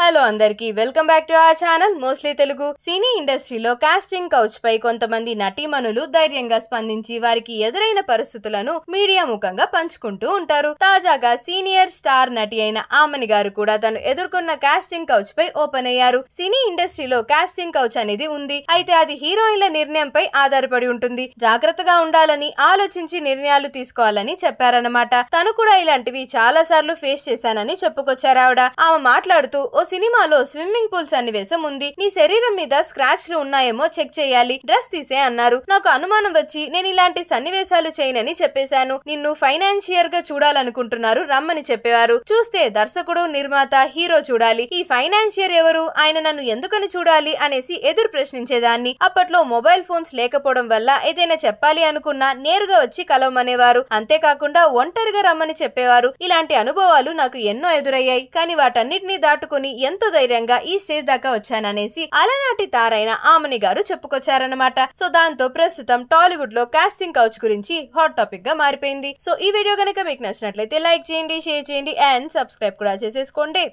hello అందరికీ welcome back to ఆ channel mostly Telugu cine ఇండస్ట్రీలో కాస్టింగ్ కౌచ్ పై కొంతమంది నటీమణులు ధైర్యంగా స్పందించి వారికి ఎదురైన పరిస్థితులను మీడియా ముఖంగా పంచుకుంటూ ఉంటారు తాజాగా సీనియర్ స్టార్ నటి అయిన ఆమెని గారు కూడా తను ఎదుర్కొన్న కాస్టింగ్ కౌచ్ పై ఓపెన్ అయ్యారు సినీ ఇండస్ట్రీలో కాస్టింగ్ కౌచ్ అనేది ఉంది అయితే అది హీరోయిన్ల పై ఆధారపడి ఉంటుంది జాగ్రత్తగా ఉండాలని ఆలోచించి నిర్ణయాలు తీసుకోవాలని చెప్పారన్నమాట తను కూడా ఇలాంటివి చాలా సార్లు ఫేస్ చేశానని చెప్పుకొచ్చారు ఆవిడ ఆమె మాట్లాడుతూ సినిమాలో స్విమ్మింగ్ పూల్ సన్నివేశం ఉంది నీ శరీరం మీద స్క్రాచ్ లు ఉన్నాయేమో చెక్ చేయాలి డ్రెస్ తీసే అన్నారు నాకు అనుమానం వచ్చి నేను ఇలాంటి సన్నివేశాలు చేయనని చెప్పేశాను నిన్ను ఫైనాన్షియర్ గా చూడాలనుకుంటున్నారు రమ్మని చెప్పేవారు చూస్తే దర్శకుడు నిర్మాత హీరో చూడాలి ఈ ఫైనాన్షియర్ ఎవరు ఆయన నన్ను ఎందుకని చూడాలి అనేసి ఎదురు ప్రశ్నించేదాన్ని అప్పట్లో మొబైల్ ఫోన్స్ లేకపోవడం వల్ల ఏదైనా చెప్పాలి అనుకున్నా నేరుగా వచ్చి కలవమనేవారు అంతేకాకుండా ఒంటరిగా రమ్మని చెప్పేవారు ఇలాంటి అనుభవాలు నాకు ఎన్నో ఎదురయ్యాయి కానీ వాటన్నిటిని దాటుకుని ఎంతో ధైర్యంగా ఈ స్టేజ్ దాకా వచ్చాననేసి అలనాటి తారైన ఆమెని గారు చెప్పుకొచ్చారనమాట సో దాంతో ప్రస్తుతం టాలీవుడ్ లో కాస్టింగ్ కౌచ్ గురించి హాట్ టాపిక్ గా మారిపోయింది సో ఈ వీడియో కనుక మీకు నచ్చినట్లయితే లైక్ చేయండి షేర్ చేయండి అండ్ సబ్స్క్రైబ్ కూడా చేసేసుకోండి